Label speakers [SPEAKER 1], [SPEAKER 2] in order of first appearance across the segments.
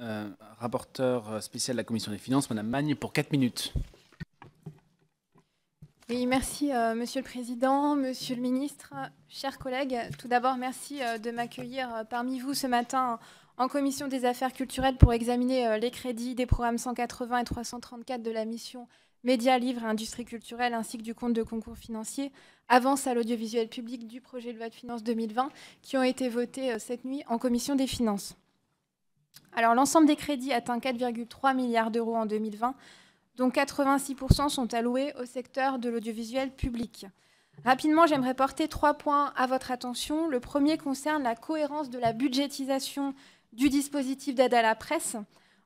[SPEAKER 1] Euh, rapporteur euh, spécial de la Commission des finances, Madame Magne, pour 4 minutes.
[SPEAKER 2] Oui, merci euh, Monsieur le Président, Monsieur le Ministre, chers collègues. Tout d'abord, merci de m'accueillir parmi vous ce matin en Commission des affaires culturelles pour examiner les crédits des programmes 180 et 334 de la mission Média Livre et industrie culturelle, ainsi que du compte de concours financier, avance à l'audiovisuel public du projet de loi de finances 2020, qui ont été votés cette nuit en Commission des finances. Alors l'ensemble des crédits atteint 4,3 milliards d'euros en 2020, dont 86% sont alloués au secteur de l'audiovisuel public. Rapidement, j'aimerais porter trois points à votre attention. Le premier concerne la cohérence de la budgétisation du dispositif d'aide à la presse.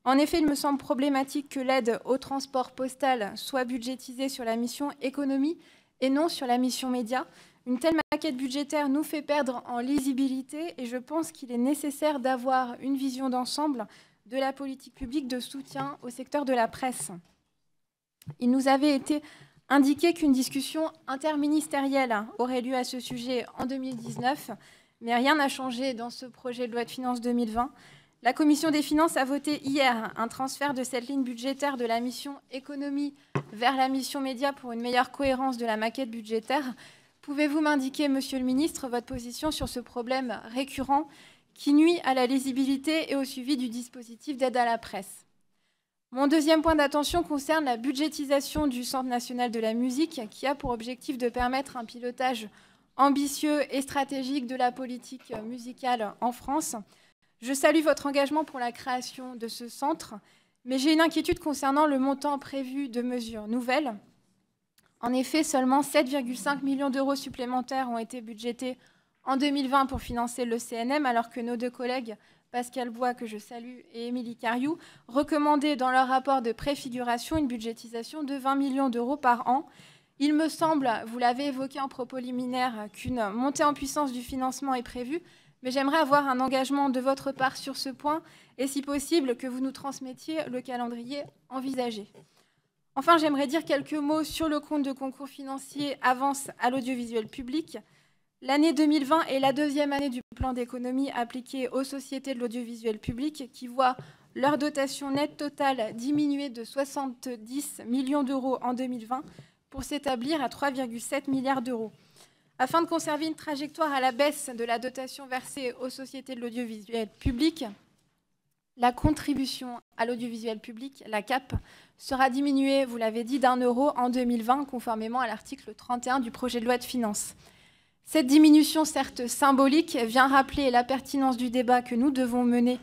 [SPEAKER 2] En effet, il me semble problématique que l'aide au transport postal soit budgétisée sur la mission économie et non sur la mission média, une telle maquette budgétaire nous fait perdre en lisibilité et je pense qu'il est nécessaire d'avoir une vision d'ensemble de la politique publique de soutien au secteur de la presse. Il nous avait été indiqué qu'une discussion interministérielle aurait lieu à ce sujet en 2019, mais rien n'a changé dans ce projet de loi de finances 2020. La Commission des finances a voté hier un transfert de cette ligne budgétaire de la mission économie vers la mission média pour une meilleure cohérence de la maquette budgétaire, Pouvez-vous m'indiquer, Monsieur le Ministre, votre position sur ce problème récurrent qui nuit à la lisibilité et au suivi du dispositif d'aide à la presse Mon deuxième point d'attention concerne la budgétisation du Centre national de la musique qui a pour objectif de permettre un pilotage ambitieux et stratégique de la politique musicale en France. Je salue votre engagement pour la création de ce centre, mais j'ai une inquiétude concernant le montant prévu de mesures nouvelles. En effet, seulement 7,5 millions d'euros supplémentaires ont été budgétés en 2020 pour financer le CNM, alors que nos deux collègues, Pascal Bois, que je salue, et Émilie Cariou, recommandaient dans leur rapport de préfiguration une budgétisation de 20 millions d'euros par an. Il me semble, vous l'avez évoqué en propos liminaire, qu'une montée en puissance du financement est prévue, mais j'aimerais avoir un engagement de votre part sur ce point et, si possible, que vous nous transmettiez le calendrier envisagé. Enfin, j'aimerais dire quelques mots sur le compte de concours financier Avance à l'audiovisuel public. L'année 2020 est la deuxième année du plan d'économie appliqué aux sociétés de l'audiovisuel public qui voit leur dotation nette totale diminuer de 70 millions d'euros en 2020 pour s'établir à 3,7 milliards d'euros. Afin de conserver une trajectoire à la baisse de la dotation versée aux sociétés de l'audiovisuel public, la contribution à l'audiovisuel public, la CAP, sera diminuée, vous l'avez dit, d'un euro en 2020, conformément à l'article 31 du projet de loi de finances. Cette diminution, certes symbolique, vient rappeler la pertinence du débat que nous devons mener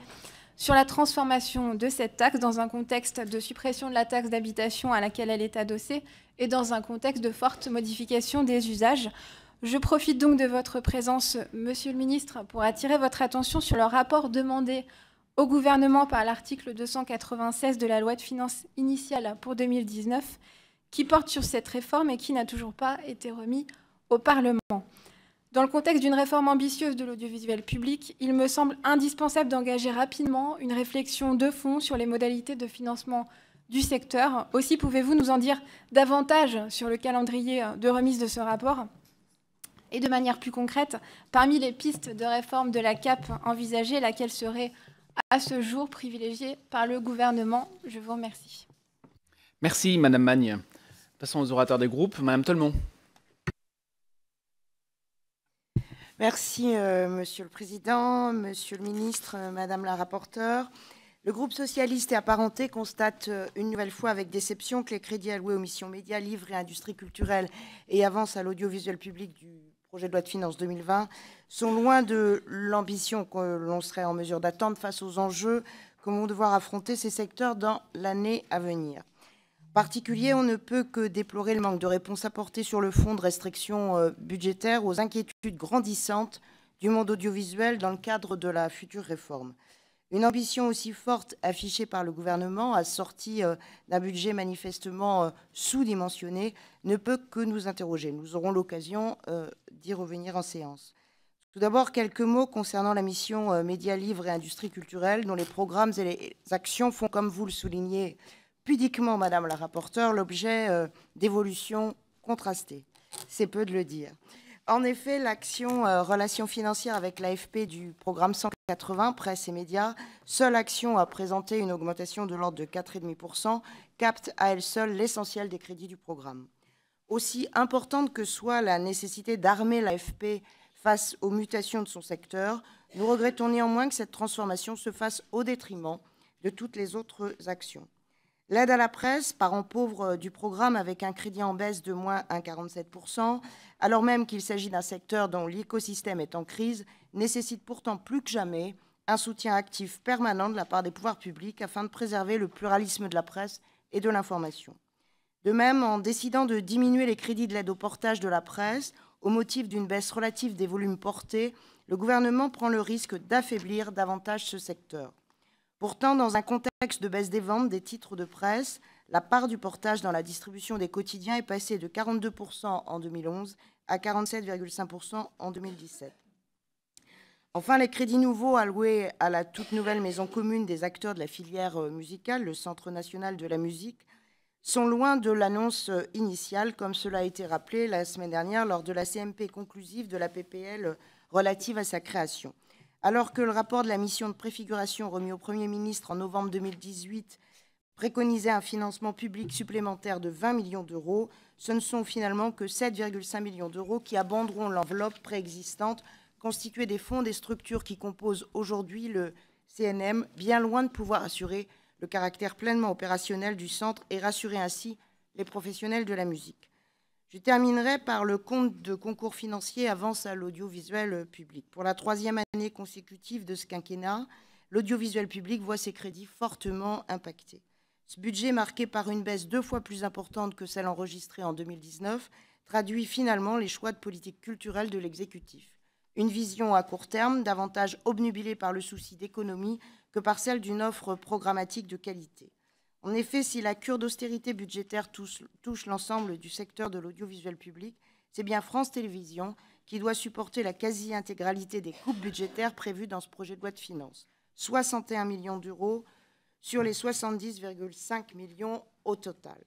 [SPEAKER 2] sur la transformation de cette taxe dans un contexte de suppression de la taxe d'habitation à laquelle elle est adossée et dans un contexte de forte modification des usages. Je profite donc de votre présence, Monsieur le Ministre, pour attirer votre attention sur le rapport demandé au gouvernement par l'article 296 de la loi de finances initiale pour 2019 qui porte sur cette réforme et qui n'a toujours pas été remis au Parlement. Dans le contexte d'une réforme ambitieuse de l'audiovisuel public, il me semble indispensable d'engager rapidement une réflexion de fond sur les modalités de financement du secteur. Aussi, pouvez-vous nous en dire davantage sur le calendrier de remise de ce rapport Et de manière plus concrète, parmi les pistes de réforme de la CAP envisagée, laquelle serait à ce jour privilégié par le gouvernement. Je vous remercie.
[SPEAKER 1] Merci, Madame Magne. Passons aux orateurs des groupes. Madame Tolmont.
[SPEAKER 3] Merci, euh, Monsieur le Président, Monsieur le Ministre, euh, Madame la rapporteure. Le groupe socialiste et apparenté constate euh, une nouvelle fois avec déception que les crédits alloués aux missions médias, livres et industrie culturelle et avance à l'audiovisuel public du projet de loi de finances 2020 sont loin de l'ambition que l'on serait en mesure d'attendre face aux enjeux que vont devoir affronter ces secteurs dans l'année à venir. En particulier, on ne peut que déplorer le manque de réponse apportée sur le fonds de restrictions euh, budgétaires aux inquiétudes grandissantes du monde audiovisuel dans le cadre de la future réforme. Une ambition aussi forte affichée par le gouvernement, assortie euh, d'un budget manifestement euh, sous-dimensionné, ne peut que nous interroger. Nous aurons l'occasion d'y revenir en séance. Tout d'abord, quelques mots concernant la mission euh, Média Livre et Industrie culturelle, dont les programmes et les actions font, comme vous le soulignez pudiquement, Madame la rapporteure, l'objet euh, d'évolutions contrastées. C'est peu de le dire. En effet, l'action euh, Relations financières avec l'AFP du programme 180, Presse et médias, seule action à présenter une augmentation de l'ordre de 4,5%, capte à elle seule l'essentiel des crédits du programme. Aussi importante que soit la nécessité d'armer l'AFP face aux mutations de son secteur, nous regrettons néanmoins que cette transformation se fasse au détriment de toutes les autres actions. L'aide à la presse, parent pauvre du programme avec un crédit en baisse de moins 1,47%, alors même qu'il s'agit d'un secteur dont l'écosystème est en crise, nécessite pourtant plus que jamais un soutien actif permanent de la part des pouvoirs publics afin de préserver le pluralisme de la presse et de l'information. De même, en décidant de diminuer les crédits de l'aide au portage de la presse, au motif d'une baisse relative des volumes portés, le gouvernement prend le risque d'affaiblir davantage ce secteur. Pourtant, dans un contexte de baisse des ventes des titres de presse, la part du portage dans la distribution des quotidiens est passée de 42% en 2011 à 47,5% en 2017. Enfin, les crédits nouveaux alloués à la toute nouvelle maison commune des acteurs de la filière euh, musicale, le Centre national de la musique, sont loin de l'annonce euh, initiale, comme cela a été rappelé la semaine dernière lors de la CMP conclusive de la PPL euh, relative à sa création. Alors que le rapport de la mission de préfiguration remis au Premier ministre en novembre 2018 préconisait un financement public supplémentaire de 20 millions d'euros, ce ne sont finalement que 7,5 millions d'euros qui abonderont l'enveloppe préexistante constituée des fonds des structures qui composent aujourd'hui le CNM, bien loin de pouvoir assurer le caractère pleinement opérationnel du centre et rassurer ainsi les professionnels de la musique. Je terminerai par le compte de concours financier avance à l'audiovisuel public. Pour la troisième année consécutive de ce quinquennat, l'audiovisuel public voit ses crédits fortement impactés. Ce budget, marqué par une baisse deux fois plus importante que celle enregistrée en 2019, traduit finalement les choix de politique culturelle de l'exécutif. Une vision à court terme, davantage obnubilée par le souci d'économie que par celle d'une offre programmatique de qualité. En effet, si la cure d'austérité budgétaire touche l'ensemble du secteur de l'audiovisuel public, c'est bien France Télévisions qui doit supporter la quasi-intégralité des coupes budgétaires prévues dans ce projet de loi de finances, 61 millions d'euros sur les 70,5 millions au total.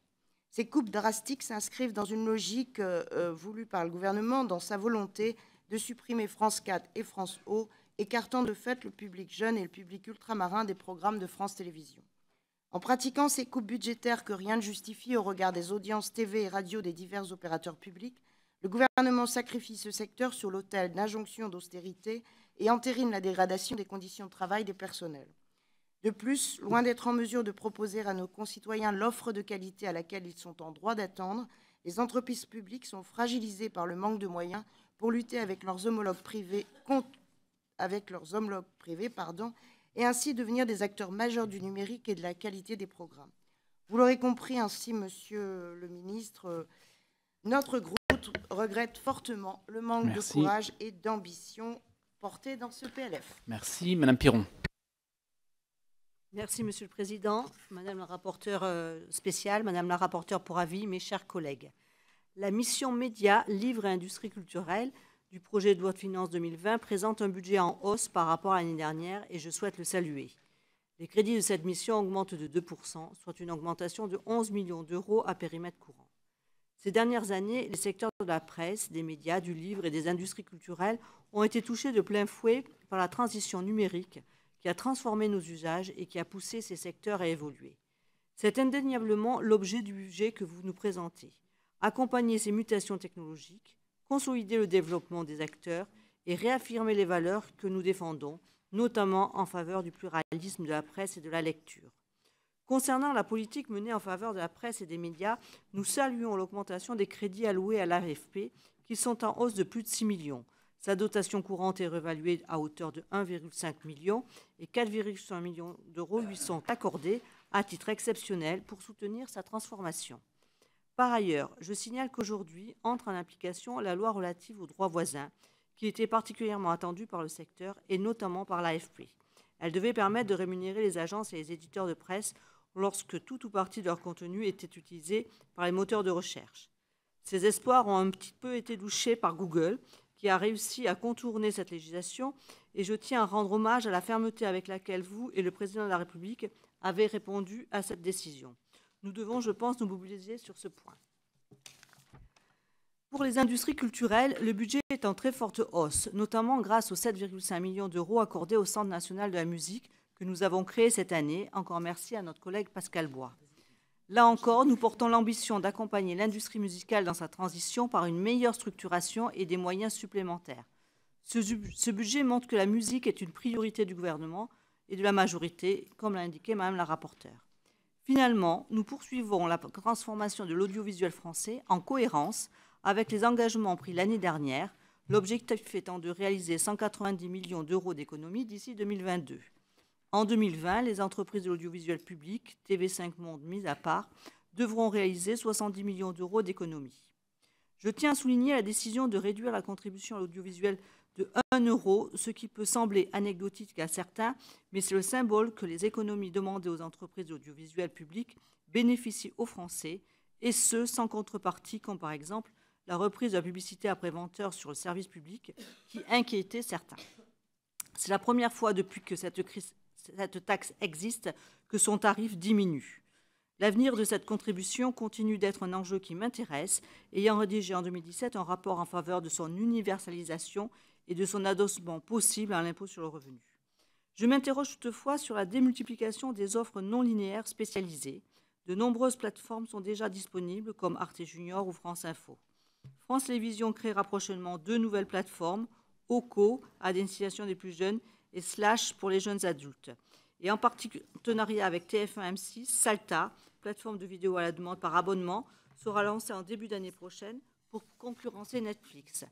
[SPEAKER 3] Ces coupes drastiques s'inscrivent dans une logique euh, euh, voulue par le gouvernement, dans sa volonté de supprimer France 4 et France O écartant de fait le public jeune et le public ultramarin des programmes de France Télévisions. En pratiquant ces coupes budgétaires que rien ne justifie au regard des audiences TV et radio des divers opérateurs publics, le gouvernement sacrifie ce secteur sur l'autel d'injonctions d'austérité et entérine la dégradation des conditions de travail des personnels. De plus, loin d'être en mesure de proposer à nos concitoyens l'offre de qualité à laquelle ils sont en droit d'attendre, les entreprises publiques sont fragilisées par le manque de moyens pour lutter avec leurs homologues privés contre avec leurs homologues privés, pardon, et ainsi devenir des acteurs majeurs du numérique et de la qualité des programmes. Vous l'aurez compris ainsi, Monsieur le Ministre, notre groupe regrette fortement le manque de courage et d'ambition
[SPEAKER 4] porté dans ce PLF.
[SPEAKER 1] Merci, Madame Piron.
[SPEAKER 4] Merci, Monsieur le Président, Madame la rapporteure euh, spéciale, Madame la rapporteure pour avis, mes chers collègues. La mission Média, Livre et Industrie culturelle du projet de loi de finances 2020 présente un budget en hausse par rapport à l'année dernière et je souhaite le saluer. Les crédits de cette mission augmentent de 2%, soit une augmentation de 11 millions d'euros à périmètre courant. Ces dernières années, les secteurs de la presse, des médias, du livre et des industries culturelles ont été touchés de plein fouet par la transition numérique qui a transformé nos usages et qui a poussé ces secteurs à évoluer. C'est indéniablement l'objet du budget que vous nous présentez. Accompagner ces mutations technologiques, consolider le développement des acteurs et réaffirmer les valeurs que nous défendons, notamment en faveur du pluralisme de la presse et de la lecture. Concernant la politique menée en faveur de la presse et des médias, nous saluons l'augmentation des crédits alloués à l'AFP, qui sont en hausse de plus de 6 millions. Sa dotation courante est revaluée à hauteur de 1,5 million et 4,5 millions d'euros lui sont accordés à titre exceptionnel pour soutenir sa transformation. Par ailleurs, je signale qu'aujourd'hui entre en application la loi relative aux droits voisins, qui était particulièrement attendue par le secteur et notamment par l'AFP. Elle devait permettre de rémunérer les agences et les éditeurs de presse lorsque tout ou partie de leur contenu était utilisé par les moteurs de recherche. Ces espoirs ont un petit peu été douchés par Google, qui a réussi à contourner cette législation, et je tiens à rendre hommage à la fermeté avec laquelle vous et le président de la République avez répondu à cette décision. Nous devons, je pense, nous mobiliser sur ce point. Pour les industries culturelles, le budget est en très forte hausse, notamment grâce aux 7,5 millions d'euros accordés au Centre national de la musique que nous avons créé cette année. Encore merci à notre collègue Pascal Bois. Là encore, nous portons l'ambition d'accompagner l'industrie musicale dans sa transition par une meilleure structuration et des moyens supplémentaires. Ce, budget montre que la musique est une priorité du gouvernement et de la majorité, comme l'a indiqué Madame la rapporteure. Finalement, nous poursuivons la transformation de l'audiovisuel français en cohérence avec les engagements pris l'année dernière, l'objectif étant de réaliser 190 millions d'euros d'économies d'ici 2022. En 2020, les entreprises de l'audiovisuel public, TV5 Monde mis à part, devront réaliser 70 millions d'euros d'économies. Je tiens à souligner la décision de réduire la contribution à l'audiovisuel de 1 euro, ce qui peut sembler anecdotique à certains, mais c'est le symbole que les économies demandées aux entreprises audiovisuelles publiques bénéficient aux Français, et ce, sans contrepartie, comme par exemple la reprise de la publicité après-venteur sur le service public, qui inquiétait certains. C'est la première fois depuis que cette, cette taxe existe que son tarif diminue. L'avenir de cette contribution continue d'être un enjeu qui m'intéresse, ayant rédigé en 2017 un rapport en faveur de son universalisation et de son adossement possible à l'impôt sur le revenu. Je m'interroge toutefois sur la démultiplication des offres non linéaires spécialisées. De nombreuses plateformes sont déjà disponibles, comme Arte Junior ou France Info. France Télévisions créera prochainement deux nouvelles plateformes, OCO, à destination des plus jeunes, et Slash pour les jeunes adultes. Et en partenariat avec TF1 M6, Salta, plateforme de vidéo à la demande par abonnement, sera lancée en début d'année prochaine pour concurrencer Netflix.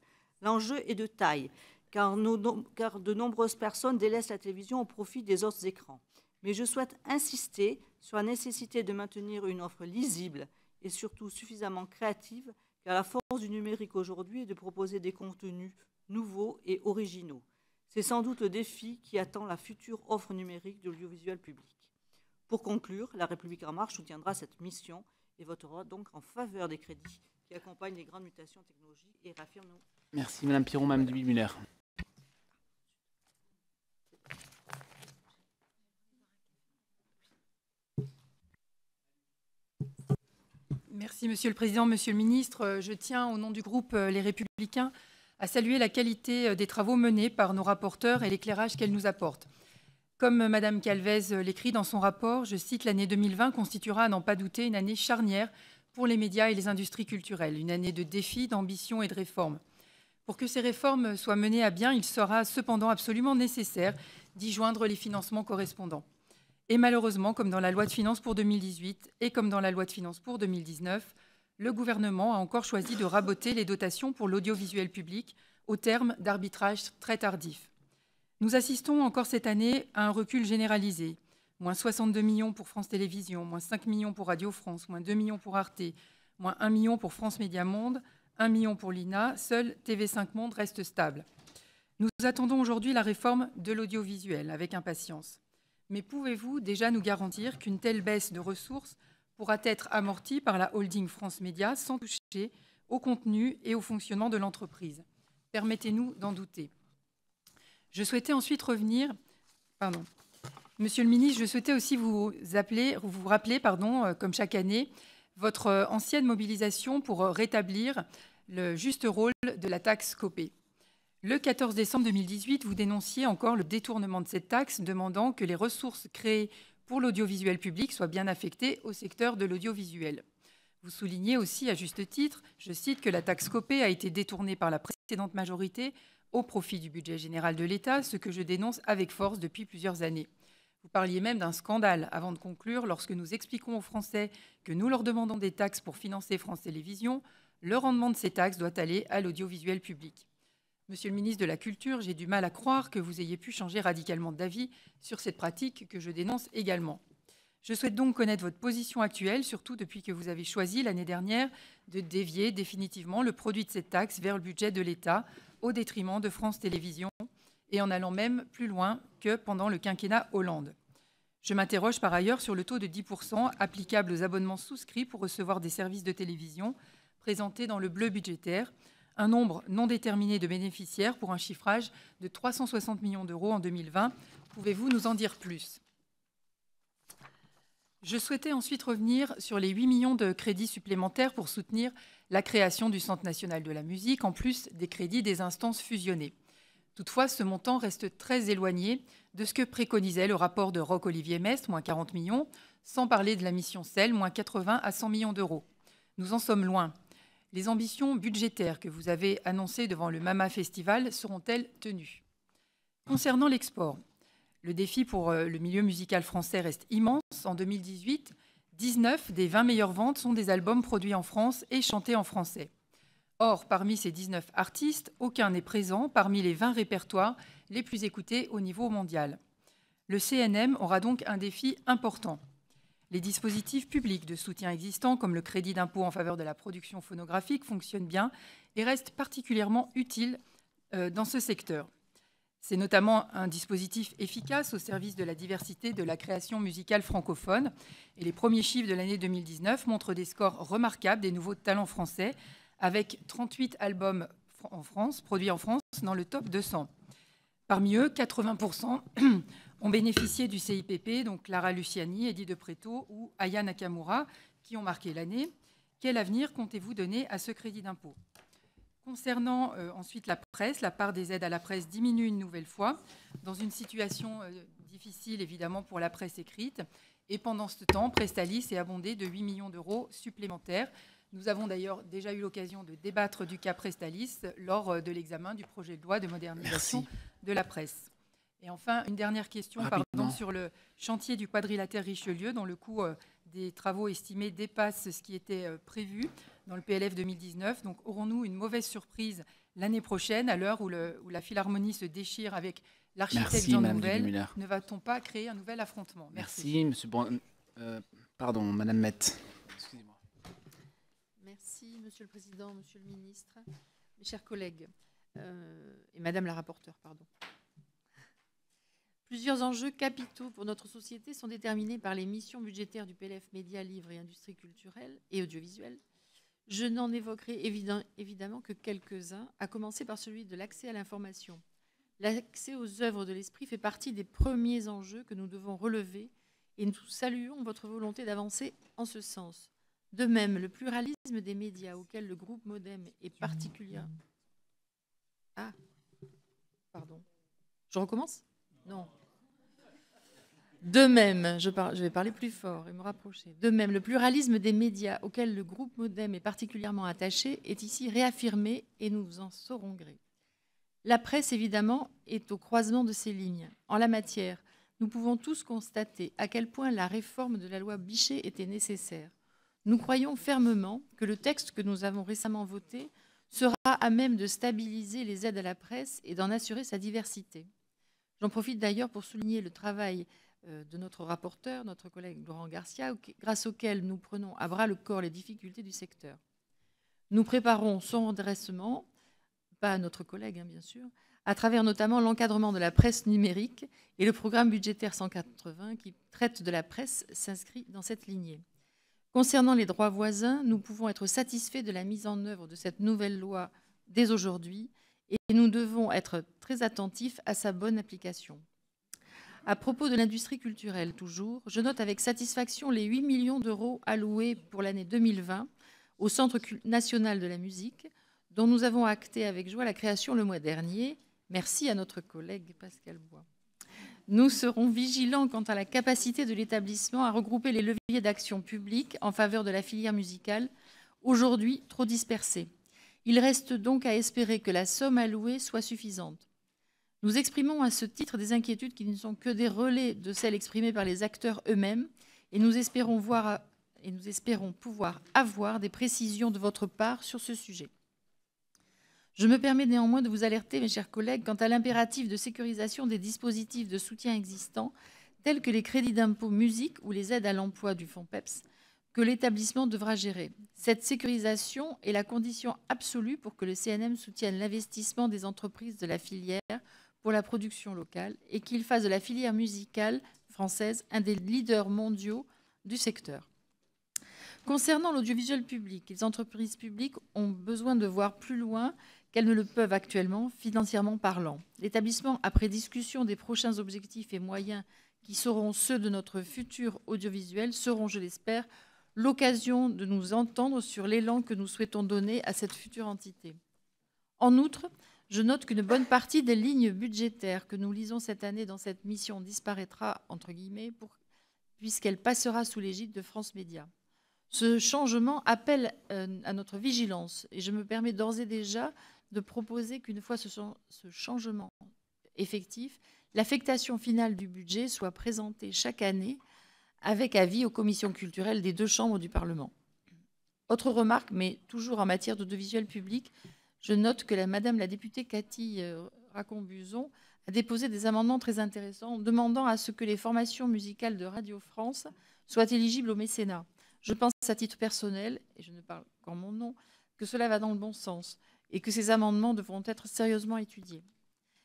[SPEAKER 4] L'enjeu est de taille, car, de nombreuses personnes délaissent la télévision au profit des autres écrans. Mais je souhaite insister sur la nécessité de maintenir une offre lisible et surtout suffisamment créative, car la force du numérique aujourd'hui est de proposer des contenus nouveaux et originaux. C'est sans doute le défi qui attend la future offre numérique de l'audiovisuel public. Pour conclure, La République en marche soutiendra cette mission et votera donc en faveur des crédits qui accompagnent les grandes mutations technologiques et réaffirment nos
[SPEAKER 1] Merci Madame Piron, Madame Duby-Muller.
[SPEAKER 5] Merci Monsieur le Président, Monsieur le Ministre. Euh, je tiens au nom du groupe euh, Les Républicains à saluer la qualité euh, des travaux menés par nos rapporteurs et l'éclairage qu'elle nous apporte. Comme Madame Calvez l'écrit dans son rapport, je cite, l'année 2020 constituera à n'en pas douter une année charnière pour les médias et les industries culturelles, une année de défis, d'ambition et de réformes. Pour que ces réformes soient menées à bien, il sera cependant absolument nécessaire d'y joindre les financements correspondants. Et malheureusement, comme dans la loi de finances pour 2018 et comme dans la loi de finances pour 2019, le gouvernement a encore choisi de raboter les dotations pour l'audiovisuel public au terme d'arbitrage très tardif. Nous assistons encore cette année à un recul généralisé. Moins 62 millions pour France Télévisions, moins 5 millions pour Radio France, moins 2 millions pour Arte, moins 1 million pour France Média Monde, 1 million pour l'INA, seule TV5 Monde reste stable. Nous attendons aujourd'hui la réforme de l'audiovisuel avec impatience. Mais pouvez-vous déjà nous garantir qu'une telle baisse de ressources pourra être amortie par la holding France Média sans toucher au contenu et au fonctionnement de l'entreprise Permettez-nous d'en douter. Je souhaitais ensuite revenir... Pardon. Monsieur le ministre, je souhaitais aussi vous, appeler, vous rappeler, pardon, euh, comme chaque année, votre euh, ancienne mobilisation pour euh, rétablir le juste rôle de la taxe COPÉ. Le 14 décembre 2018, vous dénonciez encore le détournement de cette taxe, demandant que les ressources créées pour l'audiovisuel public soient bien affectées au secteur de l'audiovisuel. Vous soulignez aussi, à juste titre, je cite, que la taxe COPÉ a été détournée par la précédente majorité au profit du budget général de l'État, ce que je dénonce avec force depuis plusieurs années. Vous parliez même d'un scandale avant de conclure lorsque nous expliquons aux Français que nous leur demandons des taxes pour financer France Télévisions le rendement de ces taxes doit aller à l'audiovisuel public. Monsieur le ministre de la Culture, j'ai du mal à croire que vous ayez pu changer radicalement d'avis sur cette pratique que je dénonce également. Je souhaite donc connaître votre position actuelle, surtout depuis que vous avez choisi l'année dernière de dévier définitivement le produit de cette taxe vers le budget de l'État au détriment de France Télévisions et en allant même plus loin que pendant le quinquennat Hollande. Je m'interroge par ailleurs sur le taux de 10% applicable aux abonnements souscrits pour recevoir des services de télévision présenté dans le bleu budgétaire, un nombre non déterminé de bénéficiaires pour un chiffrage de 360 millions d'euros en 2020. Pouvez-vous nous en dire plus Je souhaitais ensuite revenir sur les 8 millions de crédits supplémentaires pour soutenir la création du Centre national de la musique, en plus des crédits des instances fusionnées. Toutefois, ce montant reste très éloigné de ce que préconisait le rapport de Roc olivier Mest, moins 40 millions, sans parler de la mission CEL, moins 80 à 100 millions d'euros. Nous en sommes loin les ambitions budgétaires que vous avez annoncées devant le MAMA Festival seront-elles tenues Concernant l'export, le défi pour euh, le milieu musical français reste immense. En 2018, 19 des 20 meilleures ventes sont des albums produits en France et chantés en français. Or, parmi ces 19 artistes, aucun n'est présent parmi les 20 répertoires les plus écoutés au niveau mondial. Le CNM aura donc un défi important. Les dispositifs publics de soutien existants, comme le crédit d'impôt en faveur de la production phonographique, fonctionnent bien et restent particulièrement utiles euh, dans ce secteur. C'est notamment un dispositif efficace au service de la diversité de la création musicale francophone. Et les premiers chiffres de l'année 2019 montrent des scores remarquables des nouveaux talents français, avec 38 albums en France, produits en France dans le top 200. Parmi eux, 80% ont bénéficié du CIPP, donc Clara Luciani, Eddie De Preto ou Aya Nakamura, qui ont marqué l'année. Quel avenir comptez-vous donner à ce crédit d'impôt Concernant euh, ensuite la presse, la part des aides à la presse diminue une nouvelle fois, dans une situation euh, difficile évidemment pour la presse écrite. Et pendant ce temps, Prestalis est abondé de 8 millions d'euros supplémentaires. Nous avons d'ailleurs déjà eu l'occasion de débattre du cas Prestalis lors euh, de l'examen du projet de loi de modernisation de la presse. Et enfin, une dernière question sur le chantier du quadrilatère Richelieu, dont le coût euh, des travaux estimés dépasse ce qui était euh, prévu dans le PLF 2019. Donc aurons-nous une mauvaise surprise l'année prochaine, à l'heure où, la Philharmonie se déchire avec l'architecte Jean Nouvel Ne va-t-on pas créer un nouvel affrontement Merci.
[SPEAKER 1] Merci, Monsieur euh, pardon, Madame Met. Excusez-moi.
[SPEAKER 6] Merci, Monsieur le Président, Monsieur le Ministre, mes chers collègues et Madame la rapporteure, pardon. Plusieurs enjeux capitaux pour notre société sont déterminés par les missions budgétaires du PLF Média Livres et Industrie culturelle et audiovisuelle. Je n'en évoquerai évidemment que quelques-uns, à commencer par celui de l'accès à l'information. L'accès aux œuvres de l'esprit fait partie des premiers enjeux que nous devons relever et nous saluons votre volonté d'avancer en ce sens. De même, le pluralisme des médias auquel le groupe Modem est particulier. Ah, pardon. Je recommence Non. De même, je, vais parler plus fort et me rapprocher. De même, le pluralisme des médias auquel le groupe Modem est particulièrement attaché est ici réaffirmé et nous en saurons gré. La presse, évidemment, est au croisement de ces lignes. En la matière, nous pouvons tous constater à quel point la réforme de la loi Bichet était nécessaire. Nous croyons fermement que le texte que nous avons récemment voté sera à même de stabiliser les aides à la presse et d'en assurer sa diversité. J'en profite d'ailleurs pour souligner le travail euh, de notre rapporteur, notre collègue Laurent Garcia, grâce auquel nous prenons à bras le corps les difficultés du secteur. Nous préparons son redressement, pas à notre collègue hein, bien sûr, à travers notamment l'encadrement de la presse numérique et le programme budgétaire 180 qui traite de la presse s'inscrit dans cette lignée. Concernant les droits voisins, nous pouvons être satisfaits de la mise en œuvre de cette nouvelle loi dès aujourd'hui et nous devons être très attentifs à sa bonne application. À propos de l'industrie culturelle, toujours, je note avec satisfaction les 8 millions d'euros alloués pour l'année 2020 au Centre national de la musique, dont nous avons acté avec joie la création le mois dernier. Merci à notre collègue Pascal Bois. Nous serons vigilants quant à la capacité de l'établissement à regrouper les leviers d'action publique en faveur de la filière musicale, aujourd'hui trop dispersée. Il reste donc à espérer que la somme allouée soit suffisante. Nous exprimons à ce titre des inquiétudes qui ne sont que des relais de celles exprimées par les acteurs eux-mêmes et nous espérons et nous espérons pouvoir avoir des précisions de votre part sur ce sujet. Je me permets néanmoins de vous alerter, mes chers collègues, quant à l'impératif de sécurisation des dispositifs de soutien existants, tels que les crédits d'impôt musique ou les aides à l'emploi du fonds PEPS, que l'établissement devra gérer. Cette sécurisation est la condition absolue pour que le CNM soutienne l'investissement des entreprises de la filière pour la production locale et qu'il fasse de la filière musicale française un des leaders mondiaux du secteur. Concernant l'audiovisuel public, les entreprises publiques ont besoin de voir plus loin qu'elles ne le peuvent actuellement, financièrement parlant. L'établissement, après discussion des prochains objectifs et moyens qui seront ceux de notre futur audiovisuel, seront, je l'espère, l'occasion de nous entendre sur l'élan que nous souhaitons donner à cette future entité. En outre, je note qu'une bonne partie des lignes budgétaires que nous lisons cette année dans cette mission disparaîtra, entre guillemets, puisqu'elle passera sous l'égide de France Média. Ce changement appelle euh, à notre vigilance et je me permets d'ores et déjà de proposer qu'une fois ce, ce changement effectif, l'affectation finale du budget soit présentée chaque année avec avis aux commissions culturelles des deux chambres du Parlement. Autre remarque, mais toujours en matière d'audiovisuel public, je note que la, Madame la députée Cathy euh, Racombuzon a déposé des amendements très intéressants demandant à ce que les formations musicales de Radio France soient éligibles au mécénat. Je pense à titre personnel, et je ne parle qu'en mon nom, que cela va dans le bon sens et que ces amendements devront être sérieusement étudiés.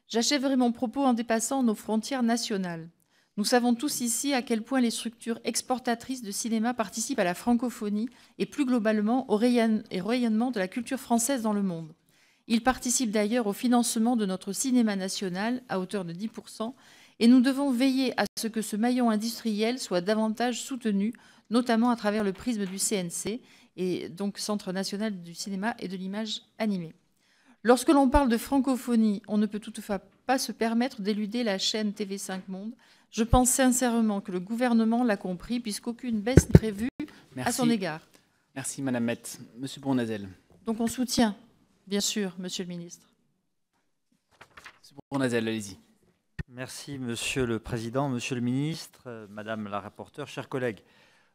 [SPEAKER 6] J'achèverai mon propos en dépassant nos frontières nationales. Nous savons tous ici à quel point les structures exportatrices de cinéma participent à la francophonie et plus globalement au rayonnement de la culture française dans le monde. Il participe d'ailleurs au financement de notre cinéma national à hauteur de 10%, et nous devons veiller à ce que ce maillon industriel soit davantage soutenu, notamment à travers le prisme du CNC, et donc Centre national du cinéma et de l'image animée. Lorsque l'on parle de francophonie, on ne peut toutefois pas se permettre d'éluder la chaîne TV5 Monde. Je pense sincèrement que le gouvernement l'a compris, puisqu'aucune baisse prévue à son égard.
[SPEAKER 1] Merci, Madame Mette. Monsieur Bournazel.
[SPEAKER 6] Donc on soutient Bien sûr, Monsieur le Ministre.
[SPEAKER 7] C'est allez-y. Merci, Monsieur le Président, Monsieur le Ministre, euh, Madame la rapporteure, chers collègues.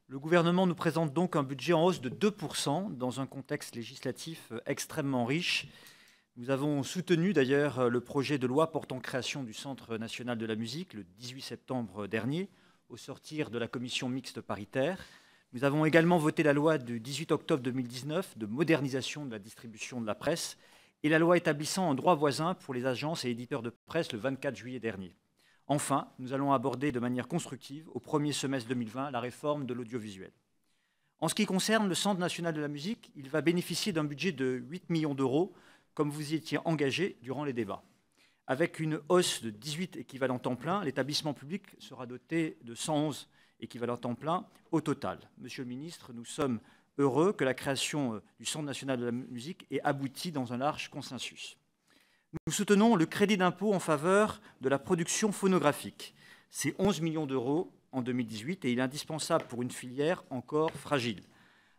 [SPEAKER 7] Le gouvernement nous présente donc un budget en hausse de 2% dans un contexte législatif euh, extrêmement riche. Nous avons soutenu d'ailleurs euh, le projet de loi portant création du Centre national de la musique le 18 septembre dernier, au sortir de la commission mixte paritaire. Nous avons également voté la loi du 18 octobre 2019 de modernisation de la distribution de la presse et la loi établissant un droit voisin pour les agences et éditeurs de presse le 24 juillet dernier. Enfin, nous allons aborder de manière constructive, au premier semestre 2020, la réforme de l'audiovisuel. En ce qui concerne le Centre national de la musique, il va bénéficier d'un budget de 8 millions d'euros, comme vous y étiez engagé durant les débats. Avec une hausse de 18 équivalents temps plein, l'établissement public sera doté de 111 équivalent temps plein au total. Monsieur le ministre, nous sommes heureux que la création euh, du Centre national de la musique ait abouti dans un large consensus. Nous soutenons le crédit d'impôt en faveur de la production phonographique. C'est 11 millions d'euros en 2018 et il est indispensable pour une filière encore fragile.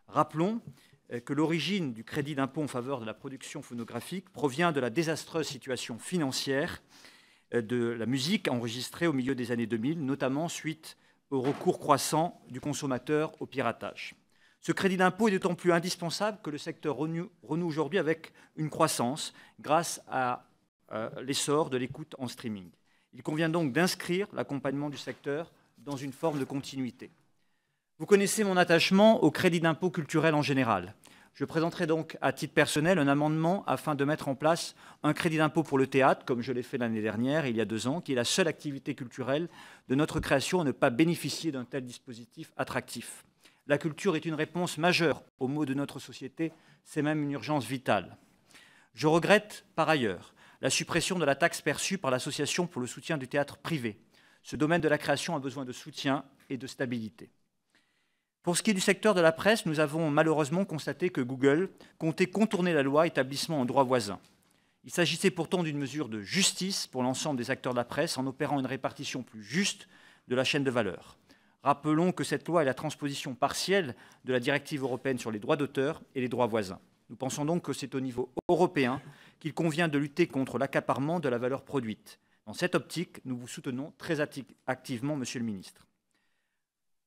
[SPEAKER 7] Rappelons euh, que l'origine du crédit d'impôt en faveur de la production phonographique provient de la désastreuse situation financière euh, de la musique enregistrée au milieu des années 2000, notamment suite au recours croissant du consommateur au piratage. Ce crédit d'impôt est d'autant plus indispensable que le secteur renoue, aujourd'hui avec une croissance grâce à euh, l'essor de l'écoute en streaming. Il convient donc d'inscrire l'accompagnement du secteur dans une forme de continuité. Vous connaissez mon attachement au crédit d'impôt culturel en général. Je présenterai donc à titre personnel un amendement afin de mettre en place un crédit d'impôt pour le théâtre, comme je l'ai fait l'année dernière, il y a deux ans, qui est la seule activité culturelle de notre création à ne pas bénéficier d'un tel dispositif attractif. La culture est une réponse majeure aux maux de notre société, c'est même une urgence vitale. Je regrette par ailleurs la suppression de la taxe perçue par l'Association pour le soutien du théâtre privé. Ce domaine de la création a besoin de soutien et de stabilité. Pour ce qui est du secteur de la presse, nous avons malheureusement constaté que Google comptait contourner la loi établissement en droit voisin. Il s'agissait pourtant d'une mesure de justice pour l'ensemble des acteurs de la presse en opérant une répartition plus juste de la chaîne de valeur. Rappelons que cette loi est la transposition partielle de la directive européenne sur les droits d'auteur et les droits voisins. Nous pensons donc que c'est au niveau européen qu'il convient de lutter contre l'accaparement de la valeur produite. Dans cette optique, nous vous soutenons très activement, Monsieur le Ministre.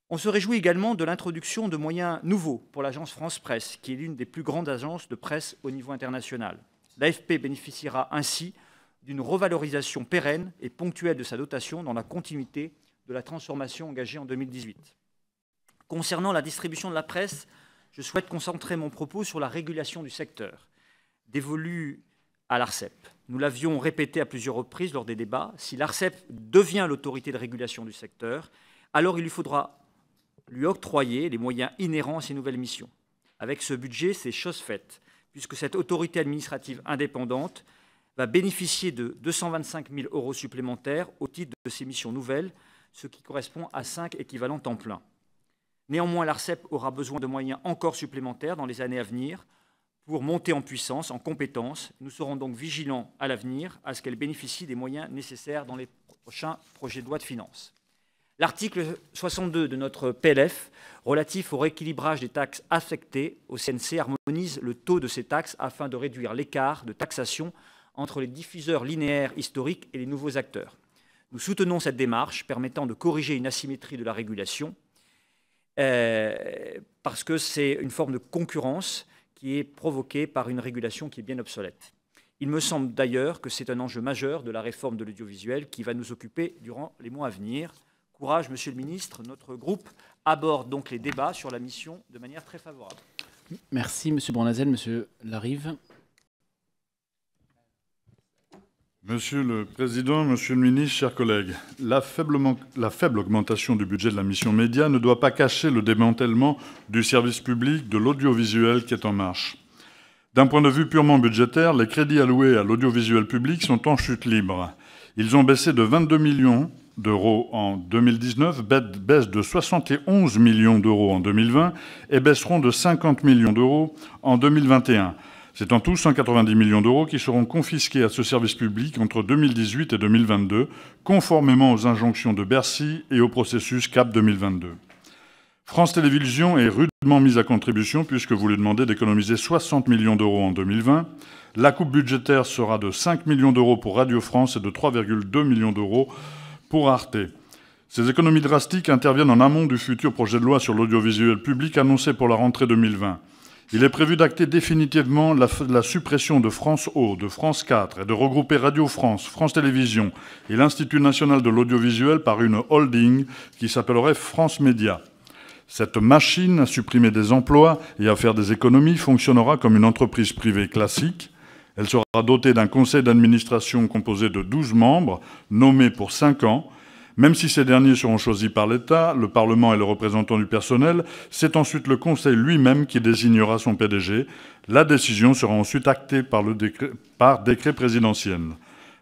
[SPEAKER 7] On se réjouit également de l'introduction de moyens nouveaux pour l'agence France Presse, qui est l'une des plus grandes agences de presse au niveau international. L'AFP bénéficiera ainsi d'une revalorisation pérenne et ponctuelle de sa dotation dans la continuité de la transformation engagée en 2018. Concernant la distribution de la presse, je souhaite concentrer mon propos sur la régulation du secteur, dévolue à l'ARCEP. Nous l'avions répété à plusieurs reprises lors des débats, si l'ARCEP devient l'autorité de régulation du secteur, alors il lui faudra lui octroyer les moyens inhérents à ses nouvelles missions. Avec ce budget, c'est chose faite, puisque cette autorité administrative indépendante va bénéficier de 225 000 euros supplémentaires au titre de ses missions nouvelles, ce qui correspond à 5 équivalents temps plein. Néanmoins, l'ARCEP aura besoin de moyens encore supplémentaires dans les années à venir pour monter en puissance, en compétence. Nous serons donc vigilants à l'avenir à ce qu'elle bénéficie des moyens nécessaires dans les prochains projets de loi de finances. L'article 62 de notre PLF relatif au rééquilibrage des taxes affectées au CNC harmonise le taux de ces taxes afin de réduire l'écart de taxation entre les diffuseurs linéaires historiques et les nouveaux acteurs. Nous soutenons cette démarche permettant de corriger une asymétrie de la régulation euh, parce que c'est une forme de concurrence qui est provoquée par une régulation qui est bien obsolète. Il me semble d'ailleurs que c'est un enjeu majeur de la réforme de l'audiovisuel qui va nous occuper durant les mois à venir courage, Monsieur le Ministre. Notre groupe aborde donc les débats sur la mission de manière très favorable.
[SPEAKER 1] Merci, Monsieur Bournazel. Monsieur Larive.
[SPEAKER 8] Monsieur le Président, Monsieur le Ministre, chers collègues, la faible, la faible, augmentation du budget de la mission Média ne doit pas cacher le démantèlement du service public de l'audiovisuel qui est en marche. D'un point de vue purement budgétaire, les crédits alloués à l'audiovisuel public sont en chute libre. Ils ont baissé de 22 millions d'euros en 2019, baissent de 71 millions d'euros en 2020 et baisseront de 50 millions d'euros en 2021. C'est en tout 190 millions d'euros qui seront confisqués à ce service public entre 2018 et 2022, conformément aux injonctions de Bercy et au processus CAP 2022. France Télévisions est rudement mise à contribution puisque vous lui demandez d'économiser 60 millions d'euros en 2020. La coupe budgétaire sera de 5 millions d'euros pour Radio France et de 3,2 millions d'euros pour pour Arte. Ces économies drastiques interviennent en amont du futur projet de loi sur l'audiovisuel public annoncé pour la rentrée 2020. Il est prévu d'acter définitivement la, suppression de France O, de France 4 et de regrouper Radio France, France Télévisions et l'Institut national de l'audiovisuel par une holding qui s'appellerait France Média. Cette machine à supprimer des emplois et à faire des économies fonctionnera comme une entreprise privée classique elle sera dotée d'un conseil d'administration composé de 12 membres, nommés pour 5 ans. Même si ces derniers seront choisis par l'État, le Parlement et le représentant du personnel, c'est ensuite le Conseil lui-même qui désignera son PDG. La décision sera ensuite actée par, décret, décret présidentiel.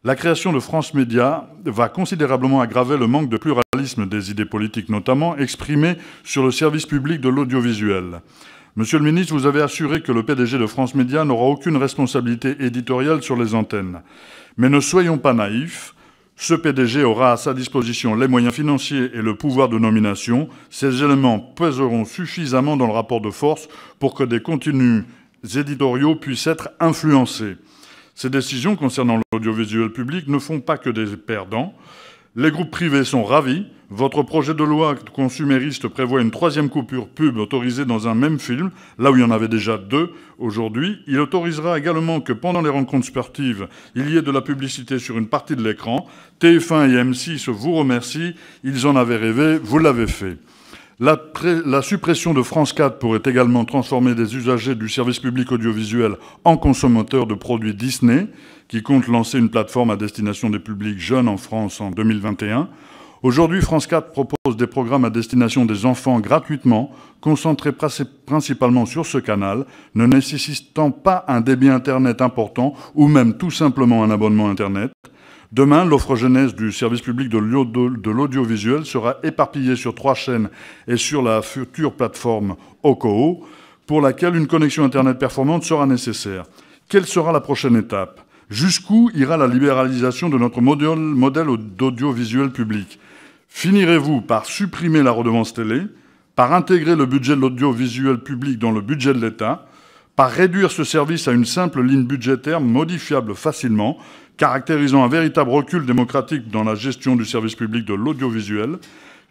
[SPEAKER 8] La création de France Média va considérablement aggraver le manque de pluralisme des idées politiques, notamment exprimées sur le service public de l'audiovisuel. Monsieur le ministre, vous avez assuré que le PDG de France Média n'aura aucune responsabilité éditoriale sur les antennes. Mais ne soyons pas naïfs, ce PDG aura à sa disposition les moyens financiers et le pouvoir de nomination. Ces éléments pèseront suffisamment dans le rapport de force pour que des contenus éditoriaux puissent être influencés. Ces décisions concernant l'audiovisuel public ne font pas que des perdants. Les groupes privés sont ravis, votre projet de loi consumériste prévoit une troisième coupure pub autorisée dans un même film, là où il y en avait déjà deux aujourd'hui. Il autorisera également que pendant les rencontres sportives, il y ait de la publicité sur une partie de l'écran. TF1 et M6 vous remercient. Ils en avaient rêvé, vous l'avez fait. La, la, suppression de France 4 pourrait également transformer des usagers du service public audiovisuel en consommateurs de produits Disney, qui compte lancer une plateforme à destination des publics jeunes en France en 2021. Aujourd'hui, France 4 propose des programmes à destination des enfants gratuitement, concentrés principalement sur ce canal, ne nécessitant pas un débit Internet important ou même tout simplement un abonnement Internet. Demain, l'offre jeunesse du service public de l'audiovisuel sera éparpillée sur trois chaînes et sur la future plateforme OCO, pour laquelle une connexion Internet performante sera nécessaire. Quelle sera la prochaine étape Jusqu'où ira la libéralisation de notre modèle d'audiovisuel public Finirez-vous par supprimer la redevance télé, par intégrer le budget de l'audiovisuel public dans le budget de l'État, par réduire ce service à une simple ligne budgétaire modifiable facilement, caractérisant un véritable recul démocratique dans la gestion du service public de l'audiovisuel,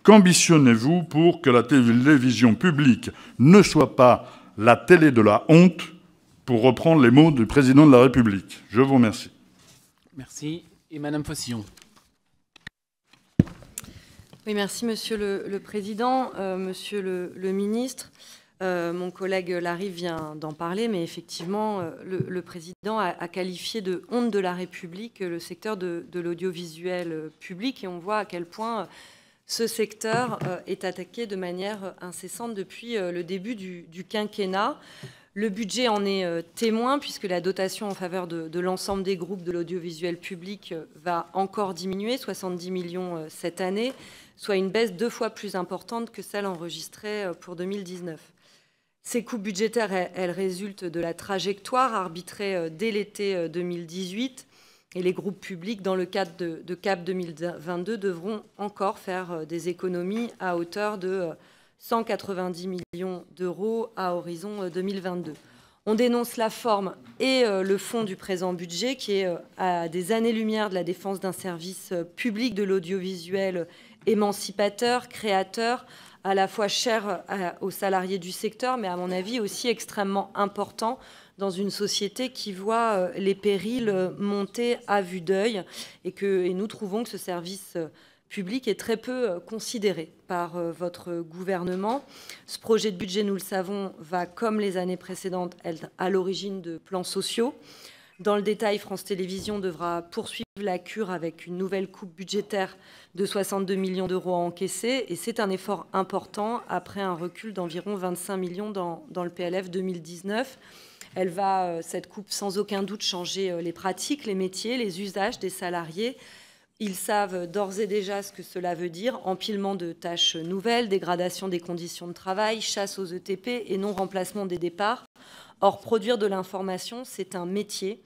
[SPEAKER 8] qu'ambitionnez-vous pour que la télévision publique ne soit pas la télé de la honte, pour reprendre les mots du président de la République Je vous remercie.
[SPEAKER 1] Merci. Et Madame Fossillon.
[SPEAKER 9] Oui, merci Monsieur le, Président, euh, Monsieur le, Ministre. Euh, mon collègue Larry vient d'en parler, mais effectivement, euh, le, Président a, qualifié de honte de la République le secteur de, l'audiovisuel public et on voit à quel point ce secteur est attaqué de manière incessante depuis le début du, quinquennat. Le budget en est témoin puisque la dotation en faveur de l'ensemble des groupes de l'audiovisuel public va encore diminuer, 70 millions cette année soit une baisse deux fois plus importante que celle enregistrée euh, pour 2019. Ces coupes budgétaires, elles, résultent de la trajectoire arbitrée euh, dès l'été 2018 euh, et les groupes publics, dans le cadre de, de, CAP 2022, devront encore faire des économies à hauteur de 190 millions d'euros à horizon 2022. On dénonce la forme et le fond du présent budget qui est à des années-lumière de la défense d'un service public de l'audiovisuel émancipateur, créateur, à la fois cher euh, aux salariés du secteur, mais à mon avis aussi extrêmement important dans une société qui voit euh, les périls euh, monter à vue d'œil et que et nous trouvons que ce service public est très peu considéré par votre gouvernement. Ce projet de budget, nous le savons, va, comme les années précédentes, être à l'origine de plans sociaux. Dans le détail, France Télévisions devra poursuivre la cure avec une nouvelle coupe budgétaire de 62 millions d'euros à encaisser. Et c'est un effort important après un recul d'environ 25 millions dans, le PLF 2019. Elle va, euh, cette coupe, sans aucun doute changer euh, les pratiques, les métiers, les usages des salariés. Ils savent euh, d'ores et déjà ce que cela veut dire, empilement de tâches nouvelles, dégradation des conditions de travail, chasse aux ETP et non remplacement des départs. Or, produire de l'information, c'est un métier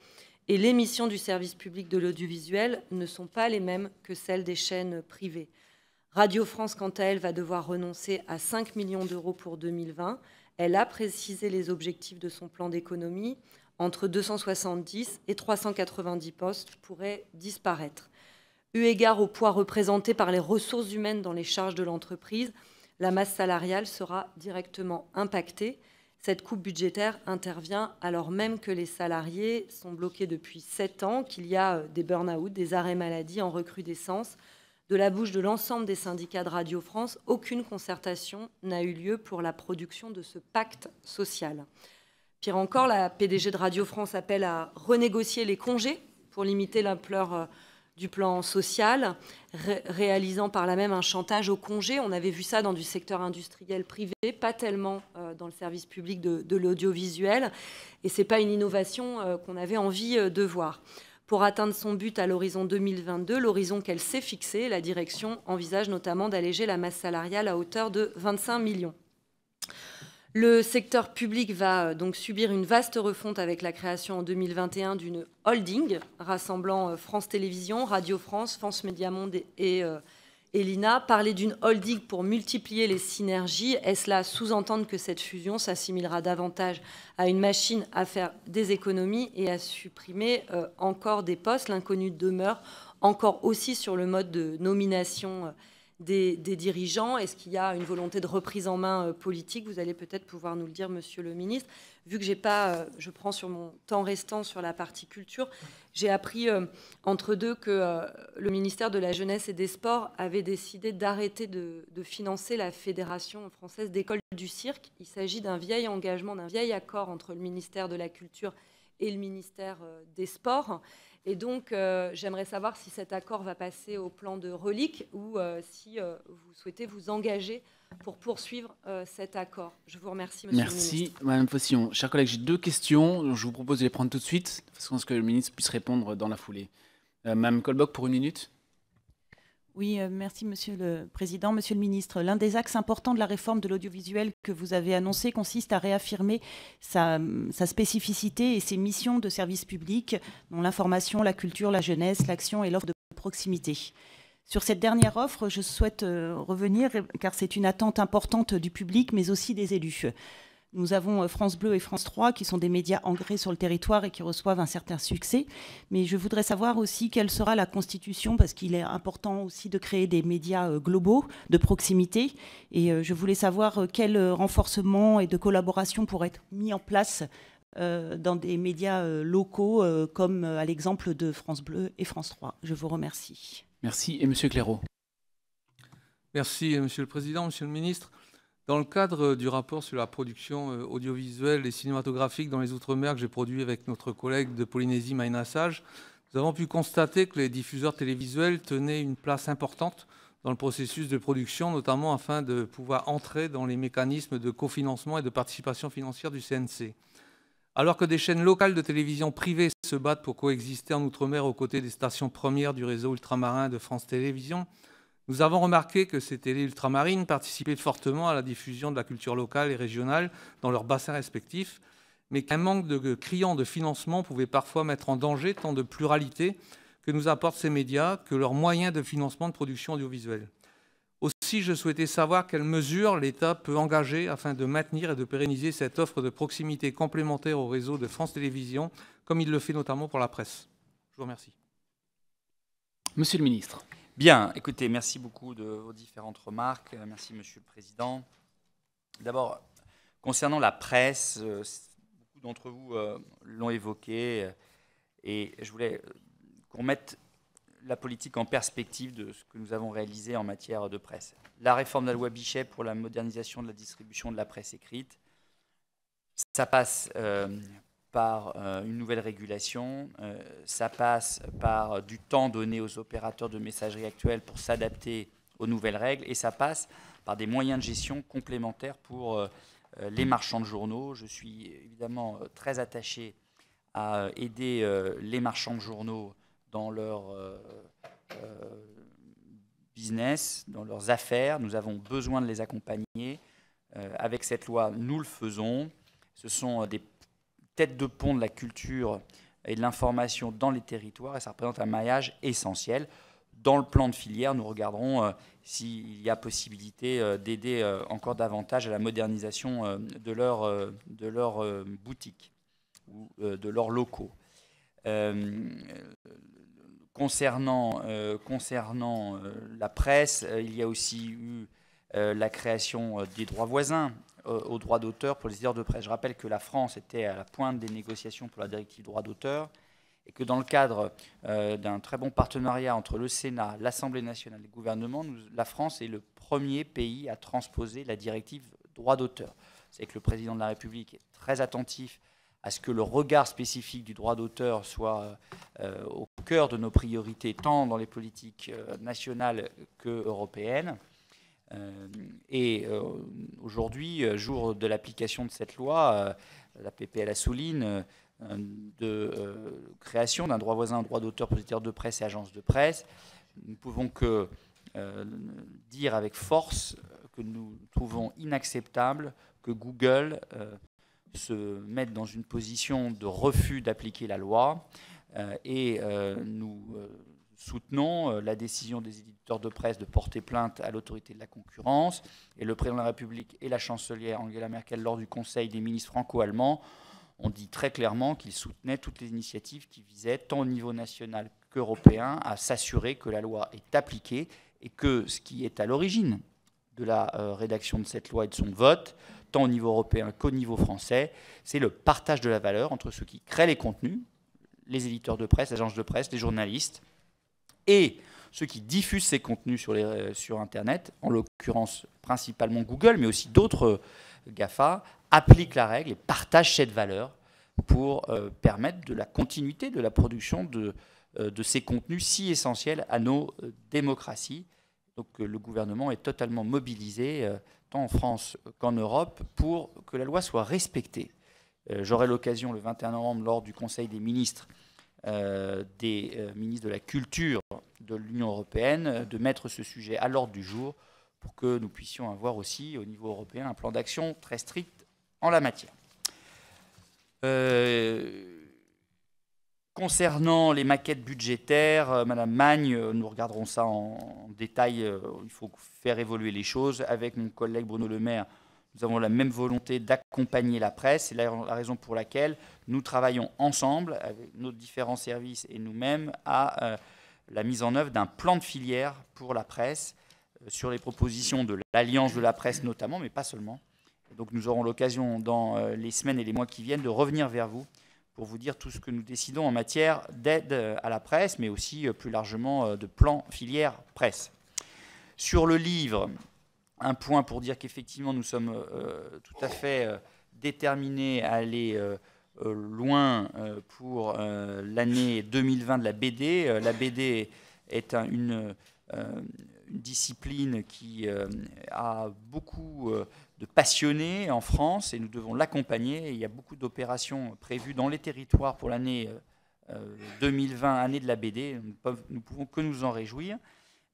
[SPEAKER 9] et les missions du service public de l'audiovisuel ne sont pas les mêmes que celles des chaînes privées. Radio France, quant à elle, va devoir renoncer à 5 millions d'euros pour 2020. Elle a précisé les objectifs de son plan d'économie. Entre 270 et 390 postes pourraient disparaître. Eu égard au poids représenté par les ressources humaines dans les charges de l'entreprise, la masse salariale sera directement impactée. Cette coupe budgétaire intervient alors même que les salariés sont bloqués depuis sept ans, qu'il y a euh, des burn-out, des arrêts maladie en recrudescence. De la bouche de l'ensemble des syndicats de Radio France, aucune concertation n'a eu lieu pour la production de ce pacte social. Pire encore, la PDG de Radio France appelle à renégocier les congés pour limiter l'ampleur euh, du plan social, réalisant par là même un chantage au congé. On avait vu ça dans du secteur industriel privé, pas tellement euh, dans le service public de, l'audiovisuel. Et ce n'est pas une innovation euh, qu'on avait envie euh, de voir. Pour atteindre son but à l'horizon 2022, l'horizon qu'elle s'est fixé, la direction envisage notamment d'alléger la masse salariale à hauteur de 25 millions. Le secteur public va euh, donc subir une vaste refonte avec la création en 2021 d'une holding rassemblant euh, France Télévisions, Radio France, France Média Monde et, Elina. Euh, Parler d'une holding pour multiplier les synergies, est-ce là sous-entendre que cette fusion s'assimilera davantage à une machine à faire des économies et à supprimer encore des postes L'inconnu demeure encore aussi sur le mode de nomination des, dirigeants Est-ce qu'il y a une volonté de reprise en main euh, politique Vous allez peut-être pouvoir nous le dire, Monsieur le Ministre. Vu que pas, euh, je prends sur mon temps restant sur la partie culture, j'ai appris euh, entre deux que le ministère de la Jeunesse et des Sports avait décidé d'arrêter de, de financer la Fédération française d'école du cirque. Il s'agit d'un vieil engagement, d'un vieil accord entre le ministère de la Culture et le ministère des Sports. Et donc, euh, j'aimerais savoir si cet accord va passer au plan de relique ou euh, si euh, vous souhaitez vous engager pour poursuivre cet accord. Je vous remercie, monsieur Merci, le
[SPEAKER 1] ministre. Madame Faucillon. Chers collègues, j'ai deux questions. Je vous propose de les prendre tout de suite, de façon à ce que le ministre puisse répondre dans la foulée. Mme Kolbok pour une minute.
[SPEAKER 3] Oui, euh, merci Monsieur le Président. Monsieur le Ministre, l'un des axes importants de la réforme de l'audiovisuel que vous avez annoncé consiste à réaffirmer sa, spécificité et ses missions de service public, dont l'information, la culture, la jeunesse, l'action et l'offre de proximité. Sur cette dernière offre, je souhaite euh, revenir car c'est une attente importante du public, mais aussi des élus. Nous avons euh, France Bleu et France 3 qui sont des médias ancrés sur le territoire et qui reçoivent un certain succès. Mais je voudrais savoir aussi quelle sera la constitution, parce qu'il est important aussi de créer des médias euh, globaux, de proximité. Et euh, je voulais savoir quel renforcement et de collaboration pourrait être mis en place dans des médias locaux, comme à l'exemple de France Bleu et France 3. Je vous remercie.
[SPEAKER 1] Merci. Et Monsieur Clairaut.
[SPEAKER 10] Merci, Monsieur le Président, Monsieur le Ministre. Dans le cadre euh, du rapport sur la production euh, audiovisuelle et cinématographique dans les Outre-mer que j'ai produit avec notre collègue de Polynésie, Maïna Sage, nous avons pu constater que les diffuseurs télévisuels tenaient une place importante dans le processus de production, notamment afin de pouvoir entrer dans les mécanismes de cofinancement et de participation financière du CNC. Alors que des chaînes locales de télévision privées se battent pour coexister en Outre-mer aux côtés des stations premières du réseau ultramarin de France Télévisions, nous avons remarqué que ces télés ultramarines participaient fortement à la diffusion de la culture locale et régionale dans leurs bassins respectifs, mais qu'un manque de criant de financement pouvait parfois mettre en danger tant de pluralité que nous apportent ces médias que leurs moyens de financement de production audiovisuelle. Aussi, je souhaitais savoir quelles mesures l'État peut engager afin de maintenir et de pérenniser cette offre de proximité complémentaire au réseau de France Télévisions, comme il le fait notamment pour la presse. Je vous remercie. Monsieur le ministre. Bien,
[SPEAKER 11] écoutez, merci beaucoup de vos différentes remarques. Euh, merci, Monsieur le Président. D'abord, concernant la presse, euh, beaucoup d'entre vous euh, l'ont évoqué, et je voulais qu'on mette la politique en perspective de ce que nous avons réalisé en matière de presse. La réforme de la loi Bichet pour la modernisation de la distribution de la presse écrite, ça passe par euh, une nouvelle régulation, euh, ça passe par du temps donné aux opérateurs de messagerie actuels pour s'adapter aux nouvelles règles, et ça passe par des moyens de gestion complémentaires pour euh, les marchands de journaux. Je suis évidemment très attaché à aider les marchands de journaux dans leur business, dans leurs affaires. Nous avons besoin de les accompagner. Avec cette loi, nous le faisons. Ce sont des tête de pont de la culture et de l'information dans les territoires, et ça représente un maillage essentiel. Dans le plan de filière, nous regarderons euh, s'il y a possibilité euh, d'aider euh, encore davantage à la modernisation de leurs de leur, boutiques ou de leurs locaux. concernant concernant la presse, il y a aussi eu la création des droits voisins euh, au droit d'auteur pour les dire de presse. Je rappelle que la France était à la pointe des négociations pour la directive droit d'auteur et que dans le cadre euh, d'un très bon partenariat entre le Sénat, l'Assemblée nationale et le gouvernement, la France est le premier pays à transposer la directive droit d'auteur. C'est que le président de la République est très attentif à ce que le regard spécifique du droit d'auteur soit euh, au cœur de nos priorités, tant dans les politiques nationales qu'européennes. européennes. Euh, et euh, aujourd'hui, euh, jour de l'application de cette loi, la PPL a souligne de création d'un droit voisin, droit d'auteur pour de presse et agences de presse. Nous ne pouvons que dire avec force que nous trouvons inacceptable que Google se mette dans une position de refus d'appliquer la loi et nous soutenons euh, la décision des éditeurs de presse de porter plainte à l'autorité de la concurrence et le président de la République et la chancelière Angela Merkel lors du Conseil des ministres franco-allemands ont dit très clairement qu'ils soutenaient toutes les initiatives qui visaient, tant au niveau national qu'européen, à s'assurer que la loi est appliquée et que ce qui est à l'origine de la euh, rédaction de cette loi et de son vote, tant au niveau européen qu'au niveau français, c'est le partage de la valeur entre ceux qui créent les contenus, les éditeurs de presse, les agences de presse, les journalistes, et ceux qui diffusent ces contenus sur, les, euh, sur Internet, en l'occurrence principalement Google, mais aussi d'autres euh, GAFA, appliquent la règle et partagent cette valeur pour euh, permettre de la continuité de la production de, de ces contenus si essentiels à nos démocraties. Donc le gouvernement est totalement mobilisé, tant en France qu'en Europe, pour que la loi soit respectée. J'aurai l'occasion le 21 novembre, lors du Conseil des ministres, euh, des euh, ministres de la Culture de l'Union européenne euh, de mettre ce sujet à l'ordre du jour pour que nous puissions avoir aussi au niveau européen un plan d'action très strict en la matière. concernant les maquettes budgétaires, Madame Magne, nous regarderons ça en, détail, il faut faire évoluer les choses. Avec mon collègue Bruno Le Maire, nous avons la même volonté d'accompagner la presse, c'est la raison pour laquelle nous travaillons ensemble, avec nos différents services et nous-mêmes, à euh, la mise en œuvre d'un plan de filière pour la presse, euh, sur les propositions de l'Alliance de la presse notamment, mais pas seulement. Donc nous aurons l'occasion dans euh, les semaines et les mois qui viennent de revenir vers vous pour vous dire tout ce que nous décidons en matière d'aide à la presse, mais aussi plus largement de plan filière presse. Sur le livre, un point pour dire qu'effectivement nous sommes tout à fait déterminés à aller... Euh, loin euh, pour euh, l'année 2020 de la BD. la BD est une, discipline qui a beaucoup de passionnés en France et nous devons l'accompagner. Il y a beaucoup d'opérations prévues dans les territoires pour l'année 2020, année de la BD. Nous ne pouvons que nous en réjouir.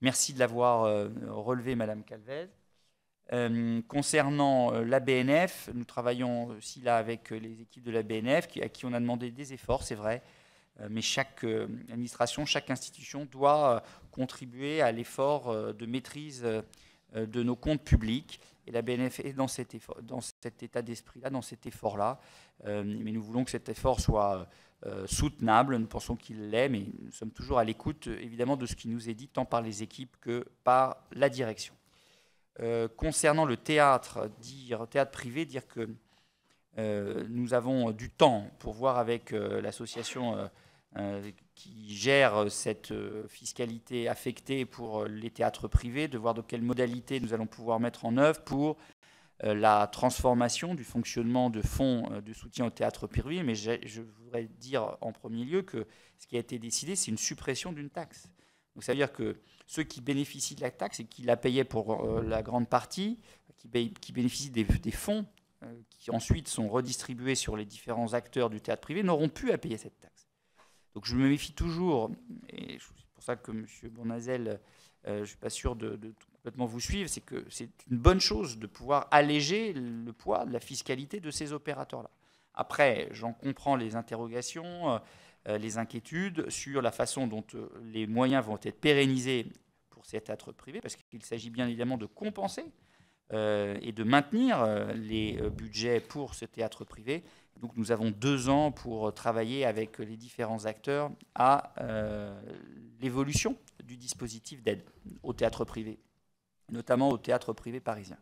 [SPEAKER 11] Merci de l'avoir relevé, Madame Calvez. Euh, concernant euh, la BNF, nous travaillons aussi là avec euh, les équipes de la BNF à qui on a demandé des efforts, c'est vrai, mais chaque administration, chaque institution doit contribuer à l'effort de maîtrise de nos comptes publics. Et la BNF est dans cet, effort, dans cet état d'esprit-là, dans cet effort-là. mais nous voulons que cet effort soit soutenable. Nous pensons qu'il l'est, mais nous sommes toujours à l'écoute, évidemment, de ce qui nous est dit tant par les équipes que par la direction. Euh, concernant le théâtre, dire théâtre privé, dire que euh, nous avons du temps pour voir avec euh, l'association qui gère cette fiscalité affectée pour les théâtres privés, de voir de quelles modalités nous allons pouvoir mettre en œuvre pour la transformation du fonctionnement de fonds de soutien au théâtre privé. Mais je voudrais dire en premier lieu que ce qui a été décidé, c'est une suppression d'une taxe cest à dire que ceux qui bénéficient de la taxe et qui la payaient pour euh, la grande partie, qui, bénéficient des, fonds euh, qui ensuite sont redistribués sur les différents acteurs du théâtre privé, n'auront plus à payer cette taxe. Donc je me méfie toujours, et c'est pour ça que M. Bournazel, euh, je ne suis pas sûr de, de complètement vous suivre, c'est que c'est une bonne chose de pouvoir alléger le poids de la fiscalité de ces opérateurs-là. Après, j'en comprends les interrogations. Euh, les inquiétudes sur la façon dont euh, les moyens vont être pérennisés pour ces théâtres privé, parce qu'il s'agit bien évidemment de compenser euh, et de maintenir les budgets pour ce théâtre privé. Donc nous avons deux ans pour travailler avec les différents acteurs à l'évolution du dispositif d'aide au théâtre privé, notamment au théâtre privé parisien.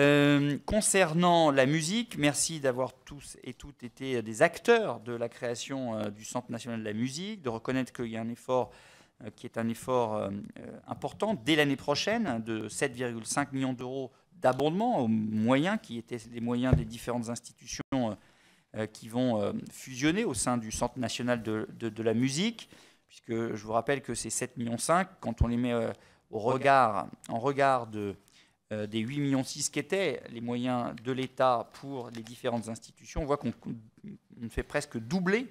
[SPEAKER 11] Euh, concernant la musique, merci d'avoir tous et toutes été euh, des acteurs de la création euh, du Centre national de la musique, de reconnaître qu'il y a un effort qui est un effort important dès l'année prochaine hein, de 7,5 millions d'euros d'abondement aux moyens qui étaient les moyens des différentes institutions qui vont fusionner au sein du Centre national de, la musique, puisque je vous rappelle que ces 7,5 millions quand on les met au regard, en regard de euh, des 8,6 millions qu'étaient les moyens de l'État pour les différentes institutions, on voit qu'on fait presque doubler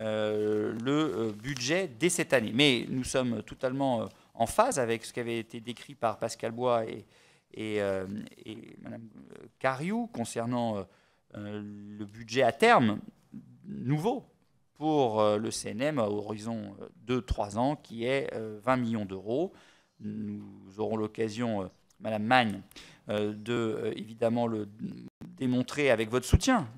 [SPEAKER 11] euh, le euh, budget dès cette année. Mais nous sommes totalement en phase avec ce qui avait été décrit par Pascal Bois et, Mme Cariou concernant le budget à terme nouveau pour le CNM à horizon de 3 ans, qui est 20 millions d'euros. Nous aurons l'occasion Madame Magne, euh, de euh, évidemment le démontrer avec votre soutien,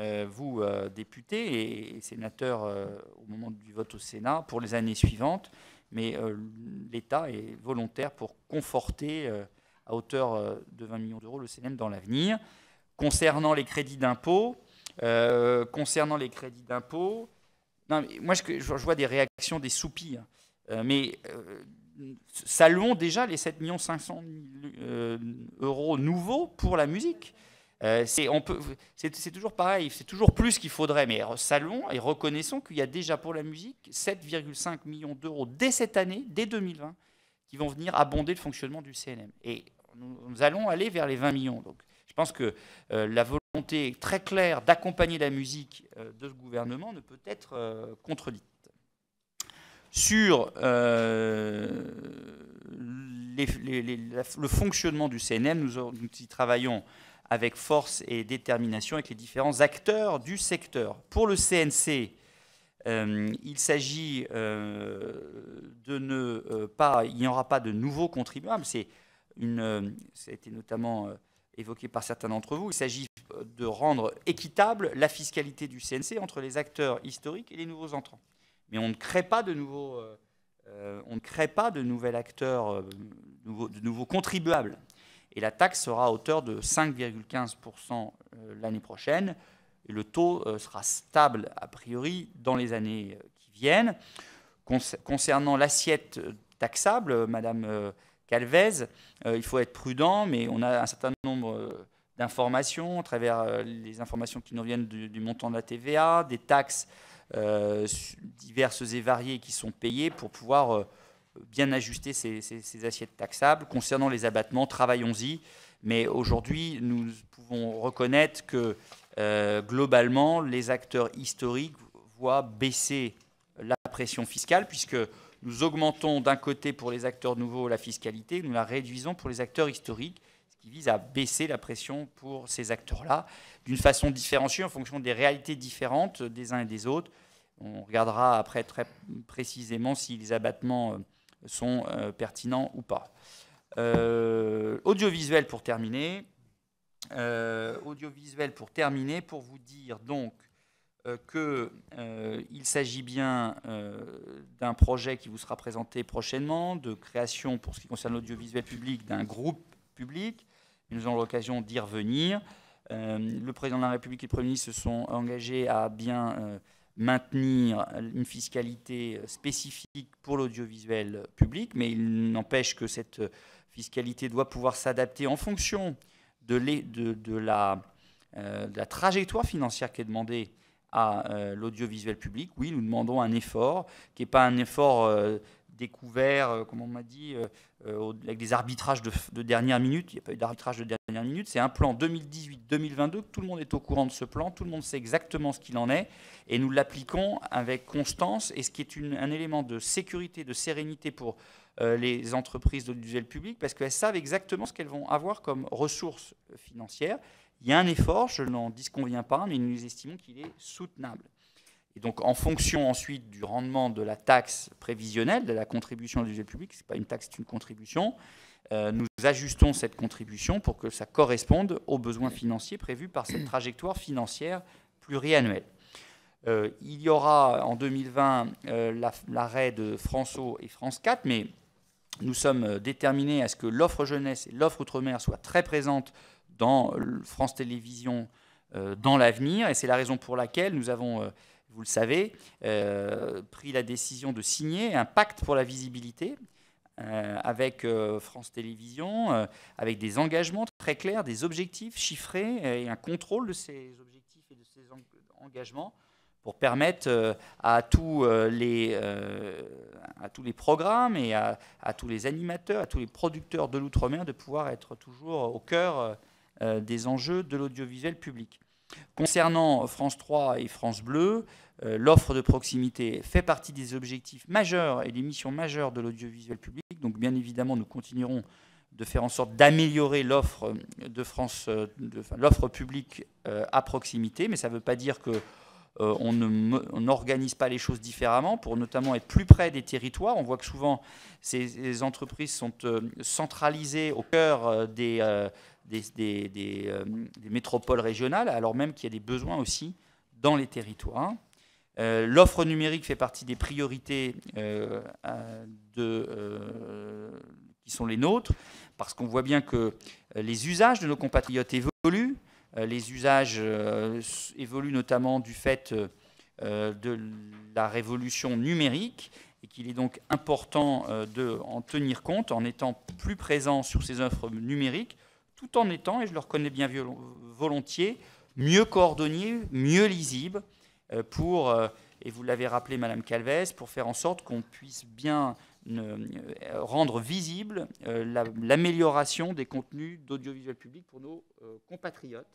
[SPEAKER 11] euh, vous députés et, sénateurs au moment du vote au Sénat, pour les années suivantes. Mais l'État est volontaire pour conforter à hauteur de 20 millions d'euros le Sénat dans l'avenir. Concernant les crédits d'impôt, concernant les crédits d'impôt, moi je, vois des réactions, des soupirs, mais saluons déjà les 7 500 000 euros nouveaux pour la musique. Euh, c'est toujours pareil, c'est toujours plus qu'il faudrait, mais saluons et reconnaissons qu'il y a déjà pour la musique 7,5 millions d'euros dès cette année, dès 2020, qui vont venir abonder le fonctionnement du CNM. Et nous, allons aller vers les 20 millions. Donc, je pense que euh, la volonté très claire d'accompagner la musique euh, de ce gouvernement ne peut être contredite sur euh, le fonctionnement du CNM. Euh, nous, y travaillons avec force et détermination avec les différents acteurs du secteur. Pour le CNC, euh, il s'agit de ne pas, il n'y aura pas de nouveaux contribuables. C'est une, ça a été notamment évoqué par certains d'entre vous. Il s'agit de rendre équitable la fiscalité du CNC entre les acteurs historiques et les nouveaux entrants mais on ne crée pas de nouveaux, euh, euh, acteurs, euh, de nouveaux, contribuables. Et la taxe sera à hauteur de 5,15% l'année prochaine. Et le taux sera stable, a priori, dans les années qui viennent. Concernant l'assiette taxable, Madame Calvez, il faut être prudent, mais on a un certain nombre d'informations, à travers les informations qui nous viennent du montant de la TVA, des taxes euh, diverses et variées qui sont payées pour pouvoir euh, bien ajuster ces, assiettes taxables. Concernant les abattements, travaillons-y. Mais aujourd'hui, nous pouvons reconnaître que euh, globalement, les acteurs historiques voient baisser la pression fiscale, puisque nous augmentons d'un côté pour les acteurs nouveaux la fiscalité, nous la réduisons pour les acteurs historiques, ce qui vise à baisser la pression pour ces acteurs-là, d'une façon différenciée en fonction des réalités différentes des uns et des autres. On regardera après très précisément si les abattements euh, sont euh, pertinents ou pas. Euh, audiovisuel pour terminer. audiovisuel pour terminer, pour vous dire donc qu'il s'agit bien d'un projet qui vous sera présenté prochainement, de création, pour ce qui concerne l'audiovisuel public, d'un groupe public. Nous avons l'occasion d'y revenir. le président de la République et le Premier ministre se sont engagés à bien maintenir une fiscalité spécifique pour l'audiovisuel public, mais il n'empêche que cette fiscalité doit pouvoir s'adapter en fonction de, euh, la, trajectoire financière qui est demandée à euh, l'audiovisuel public. Oui, nous demandons un effort qui n'est pas un effort euh, découvert, euh, comme on m'a dit, euh, euh, avec des arbitrages de, dernière minute. Il n'y a pas eu d'arbitrage de dernière minute. C'est un plan 2018-2022. Tout le monde est au courant de ce plan. Tout le monde sait exactement ce qu'il en est. Et nous l'appliquons avec constance. Et ce qui est un élément de sécurité, de sérénité pour les entreprises l'usuel public, parce qu'elles savent exactement ce qu'elles vont avoir comme ressources financières. Il y a un effort, je n'en disconviens pas, mais nous estimons qu'il est soutenable. Et donc, en fonction ensuite du rendement de la taxe prévisionnelle, de la contribution du l'usage public, ce n'est pas une taxe, c'est une contribution, euh, nous ajustons cette contribution pour que ça corresponde aux besoins financiers prévus par cette trajectoire financière pluriannuelle. Euh, il y aura en 2020 euh, l'arrêt de France et France 4, mais nous sommes déterminés à ce que l'offre jeunesse et l'offre outre-mer soient très présentes dans France Télévisions dans l'avenir, et c'est la raison pour laquelle nous avons vous le savez, euh, pris la décision de signer un pacte pour la visibilité euh, avec euh, France Télévisions, avec des engagements très clairs, des objectifs chiffrés et un contrôle de ces objectifs et de ces engagements pour permettre à, tous les, à tous les programmes et à, à, tous les animateurs, à tous les producteurs de l'outre-mer de pouvoir être toujours au cœur des enjeux de l'audiovisuel public. Concernant France 3 et France Bleu, euh, l'offre de proximité fait partie des objectifs majeurs et des missions majeures de l'audiovisuel public. Donc bien évidemment, nous continuerons de faire en sorte d'améliorer l'offre de France, euh, l'offre publique euh, à proximité, mais ça ne veut pas dire qu'on n'organise pas les choses différemment pour notamment être plus près des territoires. On voit que souvent ces, entreprises sont centralisées au cœur des, métropoles régionales, alors même qu'il y a des besoins aussi dans les territoires. Euh, l'offre numérique fait partie des priorités euh, euh, qui sont les nôtres, parce qu'on voit bien que les usages de nos compatriotes évoluent. les usages évoluent notamment du fait de la révolution numérique et qu'il est donc important d'en tenir compte en étant plus présent sur ces offres numériques, tout en étant, et je le reconnais bien volontiers, mieux coordonné, mieux lisible euh, pour, euh, et vous l'avez rappelé Madame Calvez, pour faire en sorte qu'on puisse bien euh, rendre visible l'amélioration des contenus d'audiovisuel public pour nos compatriotes.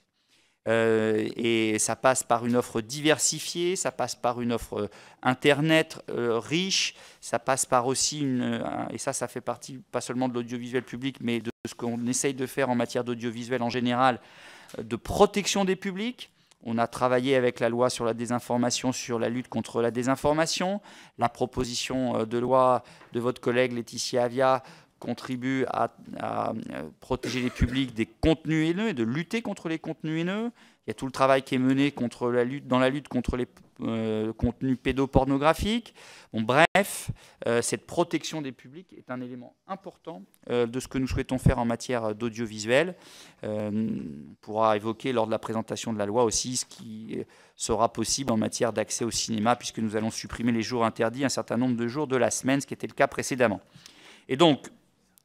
[SPEAKER 11] et ça passe par une offre diversifiée, ça passe par une offre Internet riche, ça passe par aussi une... et ça, ça fait partie pas seulement de l'audiovisuel public, mais de ce qu'on essaye de faire en matière d'audiovisuel en général, de protection des publics, on a travaillé avec la loi sur la désinformation, sur la lutte contre la désinformation. La proposition euh, de loi de votre collègue Laetitia Avia contribue à, à euh, protéger les publics des contenus haineux et de lutter contre les contenus haineux. Il y a tout le travail qui est mené contre la lutte, dans la lutte contre les euh, contenus pédopornographiques. bref, euh, cette protection des publics est un élément important euh, de ce que nous souhaitons faire en matière d'audiovisuel. on pourra évoquer lors de la présentation de la loi aussi ce qui sera possible en matière d'accès au cinéma, puisque nous allons supprimer les jours interdits, un certain nombre de jours de la semaine, ce qui était le cas précédemment. Et donc,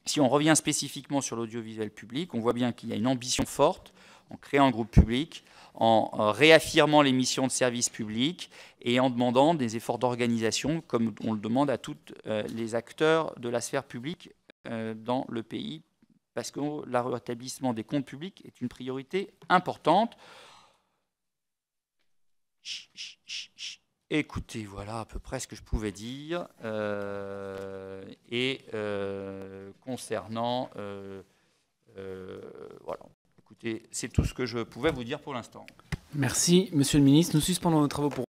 [SPEAKER 11] si on revient spécifiquement sur l'audiovisuel public, on voit bien qu'il y a une ambition forte en créant un groupe public, en réaffirmant les missions de service public et en demandant des efforts d'organisation, comme on le demande à tous euh, les acteurs de la sphère publique euh, dans le pays, parce que la rétablissement des comptes publics est une priorité importante. Écoutez, voilà à peu près ce que je pouvais dire. Euh, et concernant... voilà. Et C'est tout ce que je pouvais vous dire pour l'instant.
[SPEAKER 1] Merci, Monsieur le Ministre. Nous suspendons nos travaux pour...